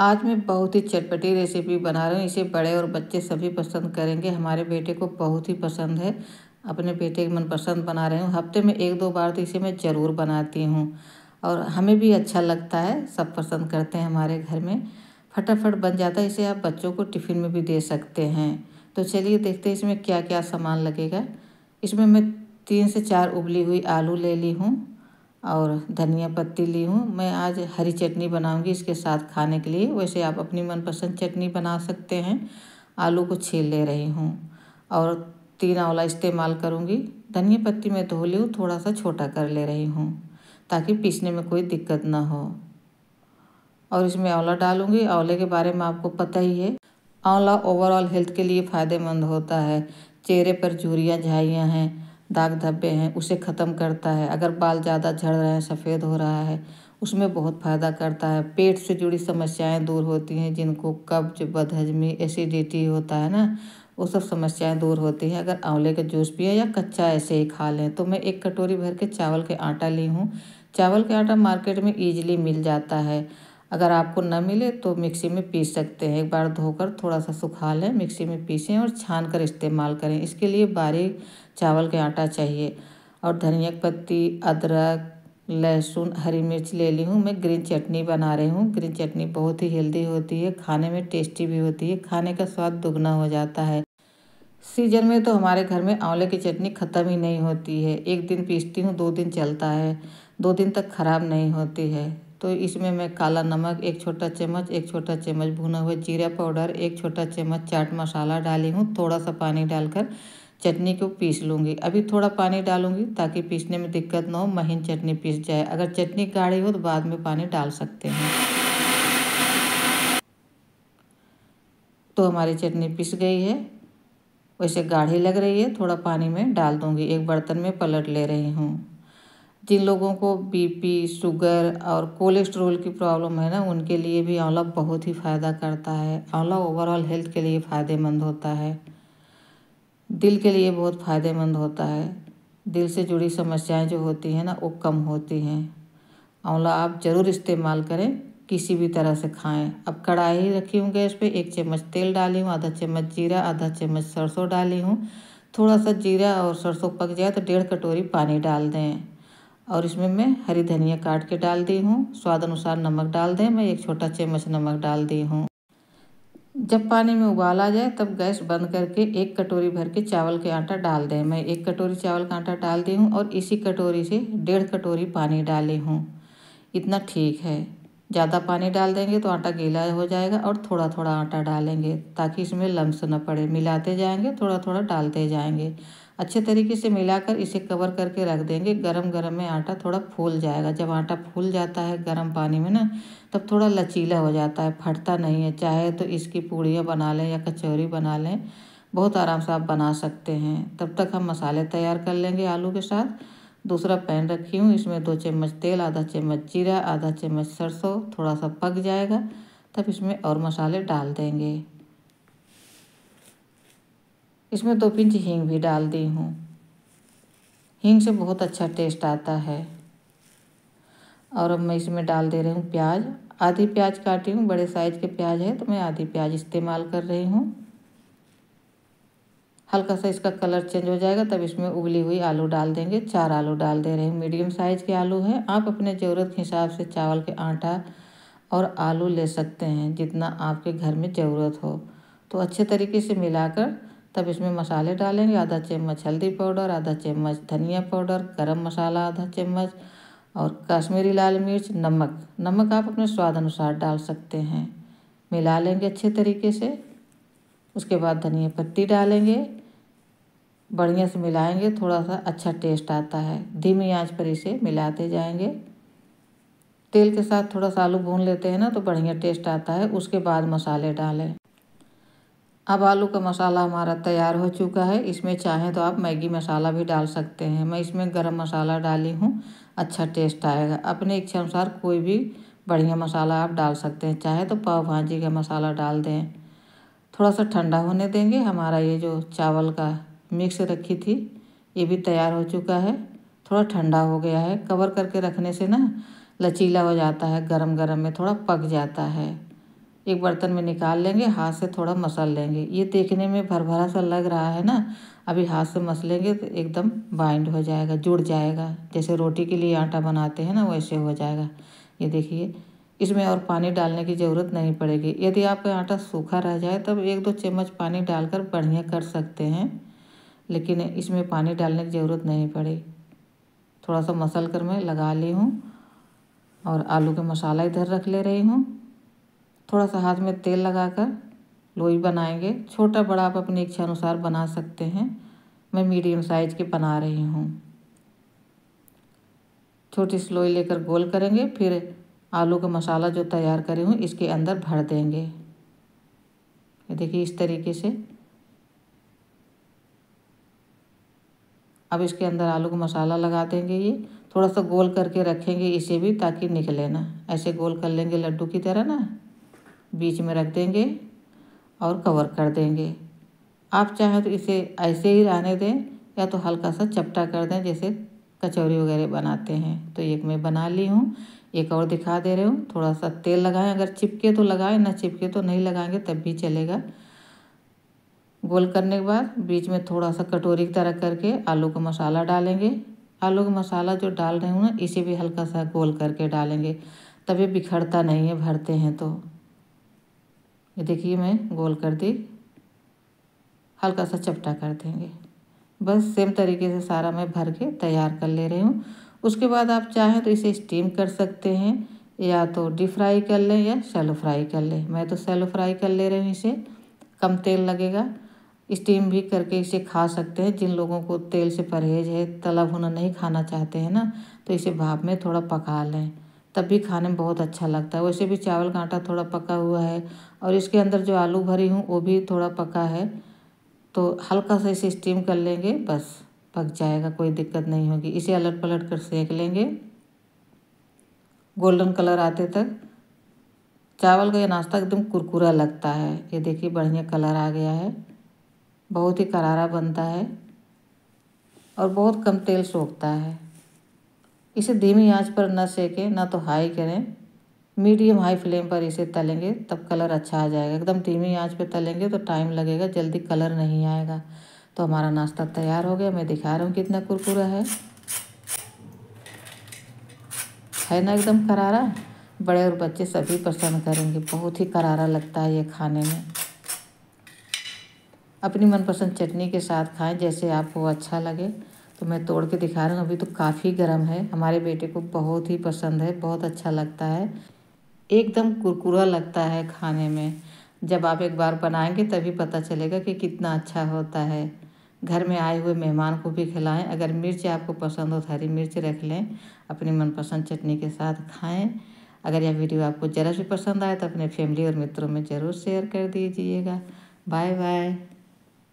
आज मैं बहुत ही चटपटी रेसिपी बना रही हूँ इसे बड़े और बच्चे सभी पसंद करेंगे हमारे बेटे को बहुत ही पसंद है अपने बेटे की मनपसंद बना रही हूँ हफ्ते में एक दो बार तो इसे मैं ज़रूर बनाती हूँ और हमें भी अच्छा लगता है सब पसंद करते हैं हमारे घर में फटाफट बन जाता है इसे आप बच्चों को टिफ़िन में भी दे सकते हैं तो चलिए देखते हैं इसमें क्या क्या सामान लगेगा इसमें मैं तीन से चार उबली हुई आलू ले ली हूँ और धनिया पत्ती ली हूँ मैं आज हरी चटनी बनाऊँगी इसके साथ खाने के लिए वैसे आप अपनी मनपसंद चटनी बना सकते हैं आलू को छील ले रही हूँ और तीन आंवला इस्तेमाल करूँगी धनिया पत्ती मैं धो ली हूँ थोड़ा सा छोटा कर ले रही हूँ ताकि पीसने में कोई दिक्कत ना हो और इसमें आंवला डालूँगी आंवले के बारे में आपको पता ही है आंवला ओवरऑल हेल्थ के लिए फ़ायदेमंद होता है चेहरे पर झुरियाँ झाइयाँ हैं दाग धब्बे हैं उसे ख़त्म करता है अगर बाल ज़्यादा झड़ रहे हैं सफ़ेद हो रहा है उसमें बहुत फ़ायदा करता है पेट से जुड़ी समस्याएं दूर होती हैं जिनको कब्ज़ बदहजमी एसिडिटी होता है ना वो सब समस्याएं दूर होती हैं अगर आंवले का जूस पिए या कच्चा ऐसे ही खा लें तो मैं एक कटोरी भर के चावल के आटा ली हूँ चावल के आटा मार्केट में ईजिली मिल जाता है अगर आपको न मिले तो मिक्सी में पीस सकते हैं एक बार धोकर थोड़ा सा सुखा लें मिक्सी में पीसें और छान कर इस्तेमाल करें इसके लिए बारीक चावल के आटा चाहिए और धनिया पत्ती अदरक लहसुन हरी मिर्च ले ली हूँ मैं ग्रीन चटनी बना रही हूँ ग्रीन चटनी बहुत ही हेल्दी होती है खाने में टेस्टी भी होती है खाने का स्वाद दुगना हो जाता है सीजन में तो हमारे घर में आंवले की चटनी ख़त्म ही नहीं होती है एक दिन पीसती हूँ दो दिन चलता है दो दिन तक ख़राब नहीं होती है तो इसमें मैं काला नमक एक छोटा चम्मच एक छोटा चम्मच भुना हुआ जीरा पाउडर एक छोटा चम्मच चाट मसाला डाली हूँ थोड़ा सा पानी डालकर चटनी को पीस लूँगी अभी थोड़ा पानी डालूँगी ताकि पीसने में दिक्कत ना हो महीन चटनी पीस जाए अगर चटनी गाढ़ी हो तो बाद में पानी डाल सकते हैं तो हमारी चटनी पीस गई है वैसे गाढ़ी लग रही है थोड़ा पानी में डाल दूँगी एक बर्तन में पलट ले रही हूँ जिन लोगों को बी पी शुगर और कोलेस्ट्रोल की प्रॉब्लम है ना उनके लिए भी आंवला बहुत ही फायदा करता है आंवला ओवरऑल हेल्थ के लिए फायदेमंद होता है दिल के लिए बहुत फायदेमंद होता है दिल से जुड़ी समस्याएं जो होती हैं ना वो कम होती हैं आंवला आप ज़रूर इस्तेमाल करें किसी भी तरह से खाएं अब कढ़ाई रखी हूँ गैस पे एक चम्मच तेल डाली हूँ आधा चम्मच जीरा आधा चम्मच सरसों डाली हूँ थोड़ा सा जीरा और सरसों पक जाए तो डेढ़ कटोरी पानी डाल दें और इसमें मैं हरी धनिया काट के डाल दी हूँ स्वाद अनुसार नमक डाल दें मैं एक छोटा चम्मच नमक डाल दी हूँ जब पानी में उबाल आ जाए तब गैस बंद करके एक कटोरी भर के चावल के आटा डाल दें मैं एक कटोरी चावल का आटा डाल दी हूँ और इसी कटोरी से डेढ़ कटोरी पानी डाली हूँ इतना ठीक है ज़्यादा पानी डाल देंगे तो आटा गीला हो जाएगा और थोड़ा थोड़ा आटा डालेंगे ताकि इसमें लम्स न पड़े मिलाते जाएंगे थोड़ा थोड़ा डालते जाएंगे अच्छे तरीके से मिलाकर इसे कवर करके रख देंगे गरम गरम में आटा थोड़ा फूल जाएगा जब आटा फूल जाता है गरम पानी में ना तब थोड़ा लचीला हो जाता है फटता नहीं है चाहे तो इसकी पूड़ियाँ बना लें या कचौरी बना लें बहुत आराम से आप बना सकते हैं तब तक हम मसाले तैयार कर लेंगे आलू के साथ दूसरा पैन रखी हूँ इसमें दो चम्मच तेल आधा चम्मच जीरा आधा चम्मच सरसों थोड़ा सा पक जाएगा तब इसमें और मसाले डाल देंगे इसमें दो तो पिंच हींग भी डाल दी हूँ हींग से बहुत अच्छा टेस्ट आता है और अब मैं इसमें डाल दे रही हूँ प्याज आधी प्याज काटी हूँ बड़े साइज के प्याज है तो मैं आधी प्याज इस्तेमाल कर रही हूँ हल्का सा इसका कलर चेंज हो जाएगा तब इसमें उबली हुई आलू डाल देंगे चार आलू डाल दे रहे हैं मीडियम साइज़ के आलू हैं आप अपने ज़रूरत के हिसाब से चावल के आटा और आलू ले सकते हैं जितना आपके घर में ज़रूरत हो तो अच्छे तरीके से मिलाकर तब इसमें मसाले डालेंगे आधा चम्मच हल्दी पाउडर आधा चम्मच धनिया पाउडर गरम मसाला आधा चम्मच और कश्मीरी लाल मिर्च नमक नमक आप अपने स्वाद अनुसार डाल सकते हैं मिला लेंगे अच्छे तरीके से उसके बाद धनिया पत्ती डालेंगे बढ़िया से मिलाएंगे थोड़ा सा अच्छा टेस्ट आता है धीमी आंच पर इसे मिलाते जाएंगे तेल के साथ थोड़ा सा आलू भून लेते हैं ना तो बढ़िया टेस्ट आता है उसके बाद मसाले डालें अब आलू का मसाला हमारा तैयार हो चुका है इसमें चाहें तो आप मैगी मसाला भी डाल सकते हैं मैं इसमें गरम मसाला डाली हूँ अच्छा टेस्ट आएगा अपने इच्छा अनुसार कोई भी बढ़िया मसाला आप डाल सकते हैं चाहे तो पाव भाजी का मसाला डाल दें थोड़ा सा ठंडा होने देंगे हमारा ये जो चावल का मिक्स रखी थी ये भी तैयार हो चुका है थोड़ा ठंडा हो गया है कवर करके रखने से ना लचीला हो जाता है गरम गरम में थोड़ा पक जाता है एक बर्तन में निकाल लेंगे हाथ से थोड़ा मसल लेंगे ये देखने में भर भरा सा लग रहा है ना अभी हाथ से मसलेंगे तो एकदम बाइंड हो जाएगा जुड़ जाएगा जैसे रोटी के लिए आटा बनाते हैं ना वैसे हो जाएगा ये देखिए इसमें और पानी डालने की ज़रूरत नहीं पड़ेगी यदि आपका आटा सूखा रह जाए तब एक दो चम्मच पानी डालकर बढ़िया कर सकते हैं लेकिन इसमें पानी डालने की ज़रूरत नहीं पड़ेगी थोड़ा सा मसल कर मैं लगा ली हूँ और आलू का मसाला इधर रख ले रही हूँ थोड़ा सा हाथ में तेल लगाकर लोई बनाएंगे छोटा बड़ा आप अपनी इच्छा अनुसार बना सकते हैं मैं मीडियम साइज के बना रही हूँ छोटी सी लोई लेकर गोल करेंगे फिर आलू का मसाला जो तैयार करी हूँ इसके अंदर भर देंगे देखिए इस तरीके से अब इसके अंदर आलू का मसाला लगा देंगे ये थोड़ा सा गोल करके रखेंगे इसे भी ताकि निकले ना ऐसे गोल कर लेंगे लड्डू की तरह ना बीच में रख देंगे और कवर कर देंगे आप चाहें तो इसे ऐसे ही रहने दें या तो हल्का सा चपटा कर दें जैसे कचौरी वगैरह बनाते हैं तो एक मैं बना ली हूँ एक और दिखा दे रही हूँ थोड़ा सा तेल लगाएं अगर चिपके तो लगाएं ना चिपके तो नहीं लगाएंगे तब भी चलेगा गोल करने के बाद बीच में थोड़ा सा कटोरी की तरह करके आलू का मसाला डालेंगे आलू का मसाला जो डाल रहे हूँ ना इसे भी हल्का सा गोल करके डालेंगे तभी बिखरता नहीं है भरते हैं तो ये देखिए मैं गोल कर दी हल्का सा चपटा कर देंगे बस सेम तरीके से सारा मैं भर के तैयार कर ले रही हूँ उसके बाद आप चाहें तो इसे स्टीम कर सकते हैं या तो डीप फ्राई कर लें या शैलो फ्राई कर लें मैं तो शैलो फ्राई कर ले रही हूँ इसे कम तेल लगेगा स्टीम भी करके इसे खा सकते हैं जिन लोगों को तेल से परहेज है तला भुना नहीं खाना चाहते हैं ना तो इसे भाप में थोड़ा पका लें तब भी खाने में बहुत अच्छा लगता है वैसे भी चावल का आटा थोड़ा पका हुआ है और इसके अंदर जो आलू भरी हूँ वो भी थोड़ा पका है तो हल्का सा इसे स्टीम कर लेंगे बस पक जाएगा कोई दिक्कत नहीं होगी इसे अलट पलट कर सेक लेंगे गोल्डन कलर आते तक चावल का ये नाश्ता एकदम कुरकुरा लगता है ये देखिए बढ़िया कलर आ गया है बहुत ही करारा बनता है और बहुत कम तेल सोखता है इसे धीमी आंच पर ना सेकें ना तो हाई करें मीडियम हाई फ्लेम पर इसे तलेंगे तब कलर अच्छा आ जाएगा एकदम धीमी आंच पर तलेंगे तो टाइम लगेगा जल्दी कलर नहीं आएगा तो हमारा नाश्ता तैयार हो गया मैं दिखा रहा हूँ कितना कुरकुरा है है ना एकदम करारा बड़े और बच्चे सभी पसंद करेंगे बहुत ही करारा लगता है ये खाने में अपनी मनपसंद चटनी के साथ खाएं जैसे आपको अच्छा लगे तो मैं तोड़ के दिखा रहा हूँ अभी तो काफ़ी गर्म है हमारे बेटे को बहुत ही पसंद है बहुत अच्छा लगता है एकदम कुरकुरा लगता है खाने में जब आप एक बार बनाएंगे तभी पता चलेगा कि कितना अच्छा होता है घर में आए हुए मेहमान को भी खिलाएं अगर मिर्च आपको पसंद हो तो हरी मिर्च रख लें अपनी मनपसंद चटनी के साथ खाएं अगर यह वीडियो आपको ज़रा भी पसंद आए तो अपने फैमिली और मित्रों में ज़रूर शेयर कर दीजिएगा बाय बाय